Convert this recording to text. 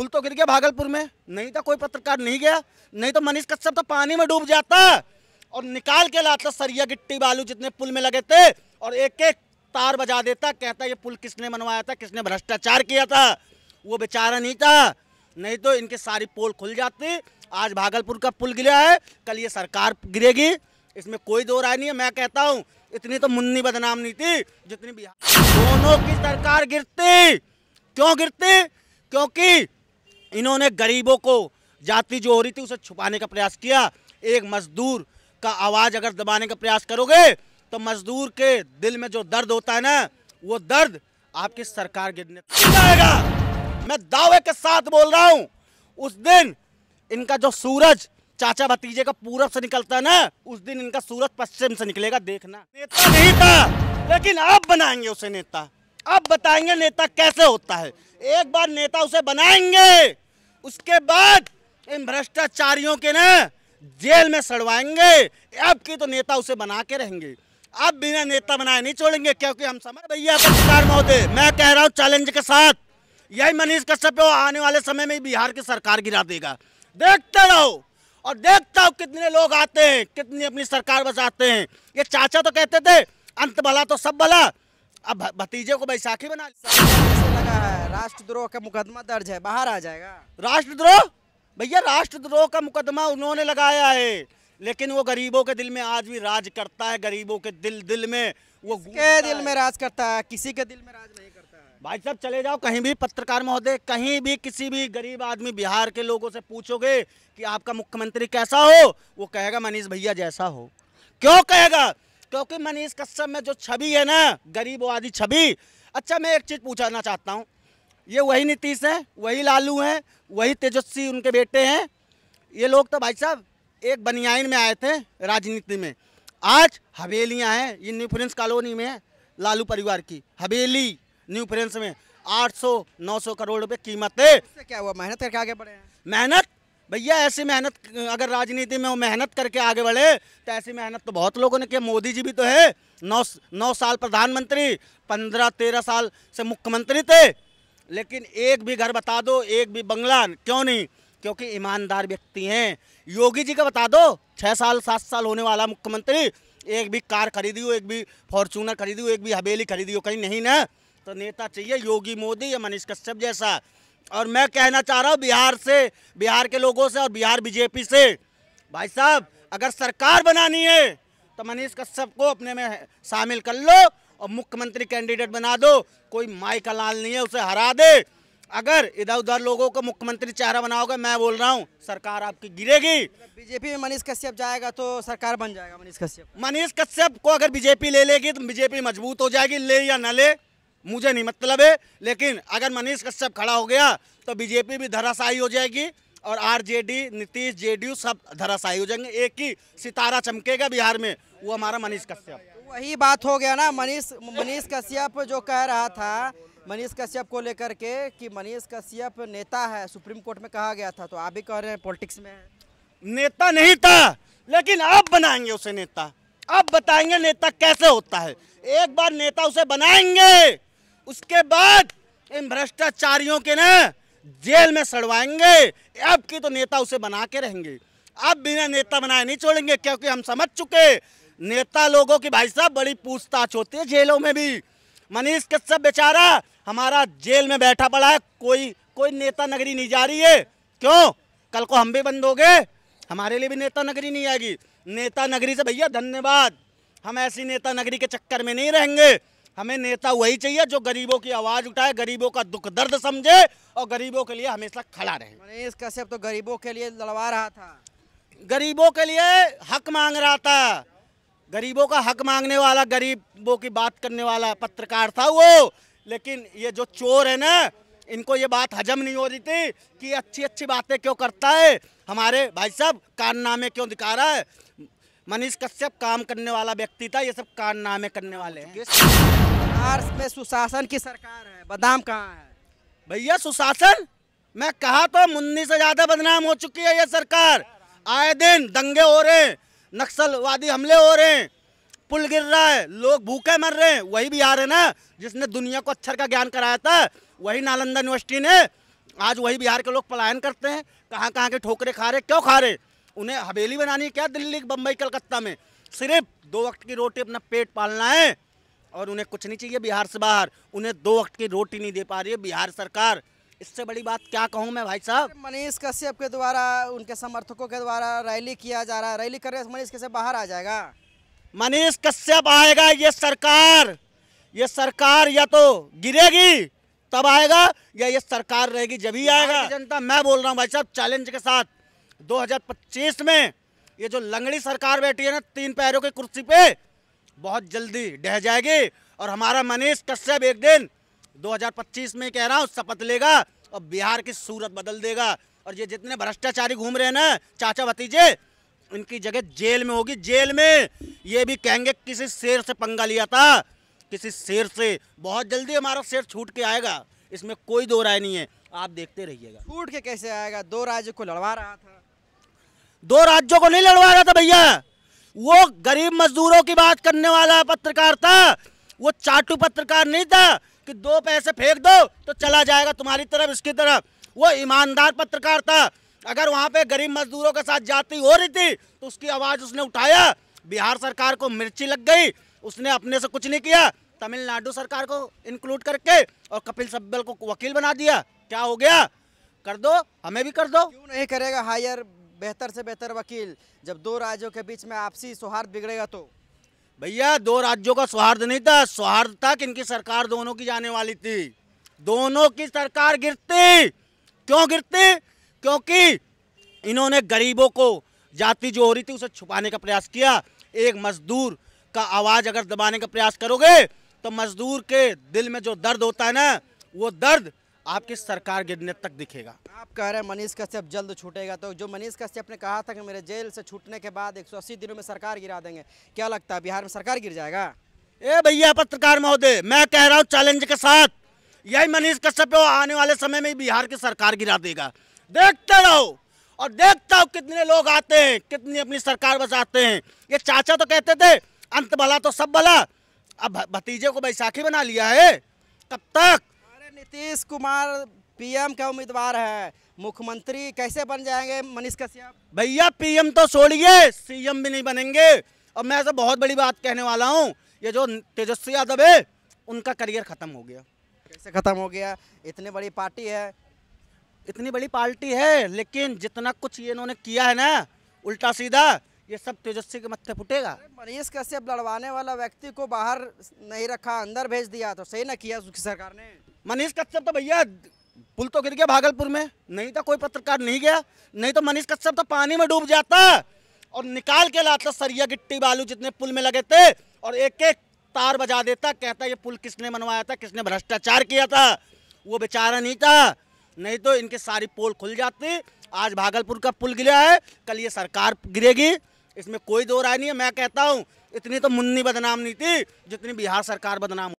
पुल तो गिर गया भागलपुर में नहीं तो कोई पत्रकार नहीं गया नहीं तो मनीष कश्यप तो पानी में डूब जाता और निकाल के लाता सरिया गिट्टी बालू जितने पुल में लगे थे और एक एक तार बजा देता कहता ये पुल किसने बनवाया था किसने भ्रष्टाचार किया था वो बेचारा नहीं था नहीं तो इनके सारी पोल खुल जाती आज भागलपुर का पुल गिरा है कल ये सरकार गिरेगी इसमें कोई दो राय नहीं है मैं कहता हूँ इतनी तो मुन्नी बदनाम नहीं थी जितनी बिहार दोनों की सरकार गिरती क्यों गिरती क्योंकि इन्होंने गरीबों को जाति जो हो रही थी उसे छुपाने का प्रयास किया एक मजदूर का आवाज़ अगर दबाने का प्रयास करोगे तो मजदूर के दिल में जो दर्द होता है ना वो दर्द आपकी सरकार गिरने जाएगा मैं दावे के साथ बोल रहा हूँ उस दिन इनका जो सूरज चाचा भतीजे का पूरब से निकलता है ना उस दिन इनका सूरज पश्चिम से निकलेगा देखना नेता नहीं था लेकिन आप बनाएंगे उसे नेता अब बताएंगे नेता कैसे होता है एक बार नेता उसे बनाएंगे उसके बाद इन भ्रष्टाचारियों के ना जेल में सड़वाएंगे अब की तो नेता उसे बना के रहेंगे अब बिना नेता बनाए नहीं छोड़ेंगे क्योंकि हम समझ भैया पत्रकार महोदय मैं कह रहा हूँ चैलेंज के साथ यही मनीष कश्यप आने वाले समय में बिहार की सरकार गिरा देगा देखते रहो और देखता हूँ कितने लोग आते हैं कितनी अपनी सरकार बचाते हैं ये चाचा तो कहते थे अंत भला तो सब भला अब भतीजे को बैसाखी बना लगा है राष्ट्रद्रोह का मुकदमा दर्ज है बाहर आ जाएगा राष्ट्रद्रोह भैया राष्ट्रद्रोह का मुकदमा उन्होंने लगाया है लेकिन वो गरीबों के दिल में आज भी राज करता है गरीबों के दिल दिल में वो के दिल में राज करता है किसी के दिल में राज नहीं करता है भाई साहब चले जाओ कहीं भी पत्रकार महोदय कहीं भी किसी भी गरीब आदमी बिहार के लोगों से पूछोगे कि आपका मुख्यमंत्री कैसा हो वो कहेगा मनीष भैया जैसा हो क्यों कहेगा क्योंकि मनीष कश्यप में जो छवि है ना गरीब वादी छवि अच्छा मैं एक चीज़ पूछना चाहता हूँ ये वही नीतीश हैं वही लालू हैं वही तेजस्वी उनके बेटे हैं ये लोग तो भाई साहब एक बनियाइन में आए थे राजनीति में आज हवेलियाँ हैं ये न्यू फ्रेंस कॉलोनी में है लालू परिवार की हवेली न्यू फ्रेंस में 800 900 करोड़ रुपए कीमत है क्या हुआ मेहनत करके आगे बढ़े हैं मेहनत भैया ऐसी मेहनत अगर राजनीति में वो मेहनत करके आगे बढ़े तो ऐसी मेहनत तो बहुत लोगों ने किया मोदी जी भी तो है नौ नौ साल प्रधानमंत्री पंद्रह तेरह साल से मुख्यमंत्री थे लेकिन एक भी घर बता दो एक भी बंगला क्यों नहीं क्योंकि ईमानदार व्यक्ति हैं योगी जी का बता दो छः साल सात साल होने वाला मुख्यमंत्री एक भी कार खरीदी हो एक भी फॉर्चूनर खरीदी हो एक भी हवेली खरीदी हो कहीं नहीं ना तो नेता चाहिए योगी मोदी या मनीष कश्यप जैसा और मैं कहना चाह रहा हूँ बिहार से बिहार के लोगों से और बिहार बीजेपी से भाई साहब अगर सरकार बनानी है तो मनीष कश्यप को अपने में शामिल कर लो और मुख्यमंत्री कैंडिडेट बना दो कोई माई का लाल नहीं है उसे हरा दे अगर इधर उधर लोगों को मुख्यमंत्री चेहरा बनाओगे मैं बोल रहा हूँ सरकार आपकी गिरेगी बीजेपी में मनीष कश्यप जाएगा तो सरकार बन जाएगा मनीष कश्यप मनीष कश्यप को अगर बीजेपी ले लेगी तो बीजेपी मजबूत हो जाएगी ले या न ले मुझे नहीं मतलब है लेकिन अगर मनीष कश्यप खड़ा हो गया तो बीजेपी भी धराशायी हो जाएगी और आरजेडी नीतीश जेडीयू सब धराशायी हो जाएंगे एक ही सितारा चमकेगा बिहार में वो हमारा मनीष कश्यप तो वही बात हो गया ना मनीष मनीष कश्यप जो कह रहा था मनीष कश्यप को लेकर के कि मनीष कश्यप नेता है सुप्रीम कोर्ट में कहा गया था तो आप भी कह रहे हैं पॉलिटिक्स में नेता नहीं था लेकिन आप बनाएंगे उसे नेता आप बताएंगे नेता कैसे होता है एक बार नेता उसे बनाएंगे उसके बाद इन भ्रष्टाचारियों के ना जेल में सड़वाएंगे अब की तो नेता उसे बना के रहेंगे अब बिना नेता बनाए नहीं छोड़ेंगे क्योंकि हम समझ चुके नेता लोगों की भाई साहब बड़ी पूछताछ होती है जेलों में भी मनीष कश्यप बेचारा हमारा जेल में बैठा पड़ा है कोई कोई नेता नगरी नहीं जा रही है क्यों कल को हम भी बंद हो गए हमारे लिए भी नेता नगरी नहीं आएगी नेता नगरी से भैया धन्यवाद हम ऐसी नेता नगरी के चक्कर में नहीं रहेंगे हमें नेता वही चाहिए जो गरीबों की आवाज़ उठाए गरीबों का दुख दर्द समझे और गरीबों के लिए हमेशा खड़ा रहे मनीष कश्यप तो गरीबों के लिए लड़वा रहा था गरीबों के लिए हक मांग रहा था गरीबों का हक मांगने वाला गरीबों की बात करने वाला पत्रकार था वो लेकिन ये जो चोर है ना इनको ये बात हजम नहीं हो रही थी कि अच्छी अच्छी बातें क्यों करता है हमारे भाई साहब कारनामे क्यों दिखा रहा है मनीष कश्यप काम करने वाला व्यक्ति था ये सब कारनामे करने वाले हैं तो बिहार में सुशासन की सरकार है बदनाम कहाँ है भैया सुशासन मैं कहा तो मुन्नी से ज़्यादा बदनाम हो चुकी है ये सरकार आए दिन दंगे हो रहे हैं नक्सलवादी हमले हो रहे हैं पुल गिर रहा है लोग भूखे मर रहे हैं वही बिहार है ना जिसने दुनिया को अक्षर का ज्ञान कराया था वही नालंदा यूनिवर्सिटी ने आज वही बिहार के लोग पलायन करते हैं कहाँ कहाँ के ठोकरे खा रहे क्यों खा रहे उन्हें हवेली बनानी है क्या दिल्ली बम्बई कलकत्ता में सिर्फ दो वक्त की रोटी अपना पेट पालना है और उन्हें कुछ नहीं चाहिए बिहार से बाहर उन्हें दो वक्त की रोटी नहीं दे पा रही है बिहार सरकार इससे बड़ी बात क्या कहूँ मैं भाई साहब मनीष कश्यप के द्वारा उनके समर्थकों के द्वारा रैली किया जा रहा है रैली कर रहे मनीष कश्यप बाहर आ जाएगा मनीष कश्यप आएगा ये सरकार ये सरकार या तो गिरेगी तब आएगा या ये सरकार रहेगी जब ही आएगा जनता मैं बोल रहा हूँ भाई साहब चैलेंज के साथ 2025 में ये जो लंगड़ी सरकार बैठी है ना तीन पैरों की कुर्सी पे बहुत जल्दी ढह जाएगी और हमारा मनीष कश्यप एक दिन 2025 में कह रहा हूँ शपथ लेगा और बिहार की सूरत बदल देगा और ये जितने भ्रष्टाचारी घूम रहे हैं ना चाचा भतीजे इनकी जगह जेल में होगी जेल में ये भी कहेंगे किसी शेर से पंगा लिया था किसी शेर से बहुत जल्दी हमारा शेर छूट के आएगा इसमें कोई दो राय नहीं है आप देखते रहिएगा छूट के कैसे आएगा दो राज्य को लड़वा रहा था दो राज्यों को नहीं लड़वा रहा था भैया वो गरीब मजदूरों की बात करने वाला पत्रकार था वो चाटू पत्रकार नहीं था कि दो पैसे फेंक दो तो चला जाएगा तुम्हारी तरफ इसकी तरफ वो ईमानदार पत्रकार था अगर वहाँ पे गरीब मजदूरों के साथ जाति हो रही थी तो उसकी आवाज़ उसने उठाया बिहार सरकार को मिर्ची लग गई उसने अपने से कुछ नहीं किया तमिलनाडु सरकार को इंक्लूड करके और कपिल सब्बल को वकील बना दिया क्या हो गया कर दो हमें भी कर दो क्यों नहीं करेगा हायर बेहतर से बेहतर वकील जब दो राज्यों के बीच में आपसी सौहार्द बिगड़ेगा तो भैया दो राज्यों का सौहार्द नहीं था सौहार्द था कि इनकी सरकार दोनों की जाने वाली थी दोनों की सरकार गिरती क्यों गिरती क्योंकि इन्होंने गरीबों को जाति जो हो रही थी उसे छुपाने का प्रयास किया एक मजदूर का आवाज़ अगर दबाने का प्रयास करोगे तो मजदूर के दिल में जो दर्द होता है ना वो दर्द आपके सरकार गिरने तक दिखेगा आप कह रहे हैं मनीष कश्यप जल्द छूटेगा तो जो मनीष कश्यप ने कहा था कि मेरे जेल से छूटने के बाद 180 दिनों में सरकार गिरा देंगे क्या लगता है बिहार में सरकार गिर जाएगा ए भैया पत्रकार महोदय मैं कह रहा हूँ चैलेंज के साथ यही मनीष कश्यप आने वाले समय में बिहार की सरकार गिरा देगा देखते रहो और देखता हूँ कितने लोग आते हैं कितनी अपनी सरकार बचाते हैं ये चाचा तो कहते थे अंत भला तो सब भला अब भतीजे को बैसाखी बना लिया है तब तक नीतीश कुमार पीएम का उम्मीदवार है मुख्यमंत्री कैसे बन जाएंगे मनीष कश्यप भैया पीएम तो छोड़िए सीएम भी नहीं बनेंगे और मैं ऐसा बहुत बड़ी बात कहने वाला हूँ ये जो तेजस्वी यादव है उनका करियर खत्म हो गया कैसे खत्म हो गया इतनी बड़ी पार्टी है इतनी बड़ी पार्टी है लेकिन जितना कुछ ये इन्होंने किया है ना उल्टा सीधा ये सब तेजस्वी के मत्थे फुटेगा मनीष कश्यप लड़वाने वाला व्यक्ति को बाहर नहीं रखा अंदर भेज दिया तो सही ना किया उसकी सरकार ने मनीष कश्यप तो भैया पुल तो गिर गया भागलपुर में नहीं तो कोई पत्रकार नहीं गया नहीं तो मनीष कश्यप तो पानी में डूब जाता और निकाल के लाता सरिया गिट्टी बालू जितने पुल में लगे थे और एक एक तार बजा देता कहता ये पुल किसने बनवाया था किसने भ्रष्टाचार किया था वो बेचारा नहीं था नहीं तो इनके सारी पोल खुल जाती आज भागलपुर का पुल गिरा है कल ये सरकार गिरेगी इसमें कोई दो राय नहीं है मैं कहता हूँ इतनी तो मुन्नी बदनाम नहीं थी जितनी बिहार सरकार बदनाम